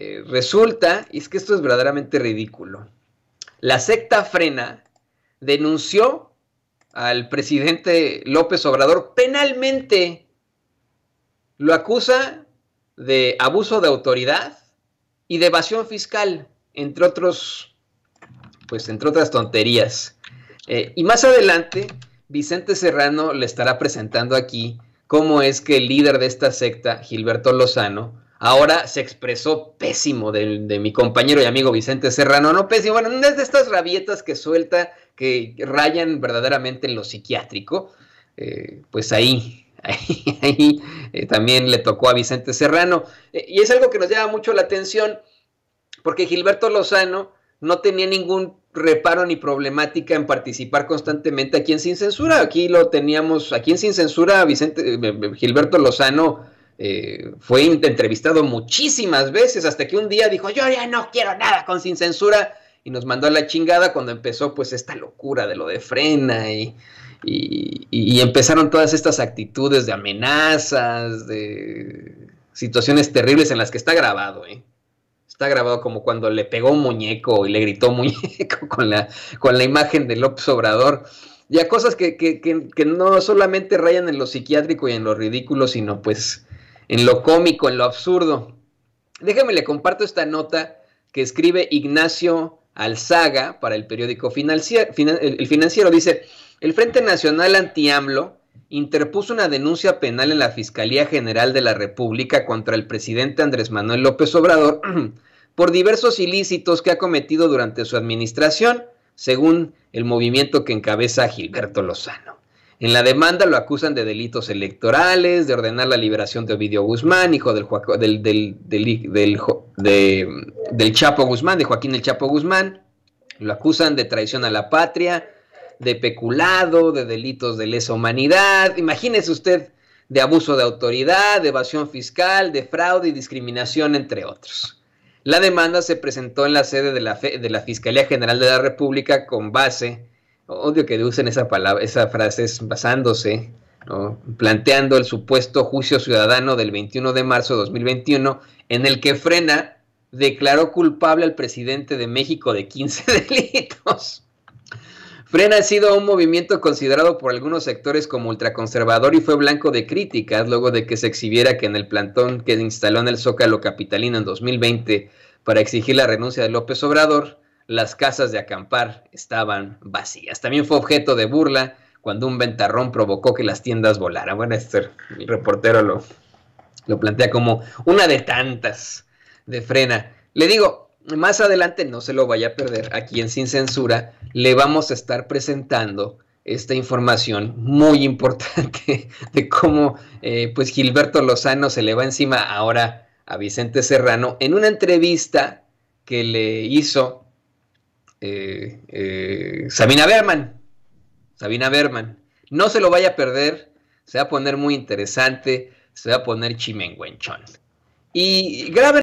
Eh, resulta, y es que esto es verdaderamente ridículo, la secta frena denunció al presidente López Obrador penalmente, lo acusa de abuso de autoridad y de evasión fiscal, entre otros, pues entre otras tonterías. Eh, y más adelante, Vicente Serrano le estará presentando aquí cómo es que el líder de esta secta, Gilberto Lozano, ahora se expresó pésimo de, mi compañero y amigo Vicente Serrano, no pésimo, bueno, es de estas rabietas que suelta, que rayan verdaderamente en lo psiquiátrico, eh, pues ahí, ahí, eh, también le tocó a Vicente Serrano. Eh, y es algo que nos llama mucho la atención, porque Gilberto Lozano no tenía ningún reparo ni problemática en participar constantemente aquí en Sin Censura. Aquí lo teníamos, aquí en Sin Censura, Vicente, Gilberto Lozano eh, fue entrevistado muchísimas veces hasta que un día dijo, yo ya no quiero nada con sin censura y nos mandó a la chingada cuando empezó pues esta locura de lo de frena y, y, empezaron todas estas actitudes de amenazas, de situaciones terribles en las que está grabado, ¿eh? Está grabado como cuando le pegó un muñeco y le gritó muñeco con la, con la imagen de López Obrador. ya cosas que, que, que no solamente rayan en lo psiquiátrico y en lo ridículo, sino pues en lo cómico, en lo absurdo. Déjame le comparto esta nota que escribe Ignacio Alzaga para el periódico El Financiero dice, el Frente Nacional Anti-AMLO interpuso una denuncia penal en la Fiscalía General de la República contra el presidente Andrés Manuel López Obrador por diversos ilícitos que ha cometido durante su administración, según el movimiento que encabeza Gilberto Lozano. En la demanda lo acusan de delitos electorales, de ordenar la liberación de Ovidio Guzmán, hijo del, del, del, Chapo Guzmán, de Joaquín el Chapo Guzmán. Lo acusan de traición a la patria, de peculado, de delitos de lesa humanidad. Imagínese usted de abuso de autoridad, de evasión fiscal, de fraude y discriminación, entre otros. La demanda se presentó en la sede de la, de la Fiscalía General de la República con base odio que usen esa palabra, esa frase es basándose, ¿no? planteando el supuesto juicio ciudadano del 21 de marzo de 2021, en el que frena declaró culpable al presidente de México de 15 delitos. Frena ha sido un movimiento considerado por algunos sectores como ultraconservador y fue blanco de críticas luego de que se exhibiera que en el plantón que instaló en el Zócalo Capitalino en 2020 para exigir la renuncia de López Obrador, las casas de acampar estaban vacías. También fue objeto de burla cuando un ventarrón provocó que las tiendas volaran. Bueno, este el reportero lo, lo plantea como una de tantas de frena. Le digo, más adelante no se lo vaya a perder. Aquí en Sin Censura le vamos a estar presentando esta información muy importante de cómo eh, pues Gilberto Lozano se le va encima ahora a Vicente Serrano en una entrevista que le hizo eh, eh, Sabina Berman. Sabina Berman. No se lo vaya a perder. Se va a poner muy interesante. Se va a poner chimenguenchón. Y graben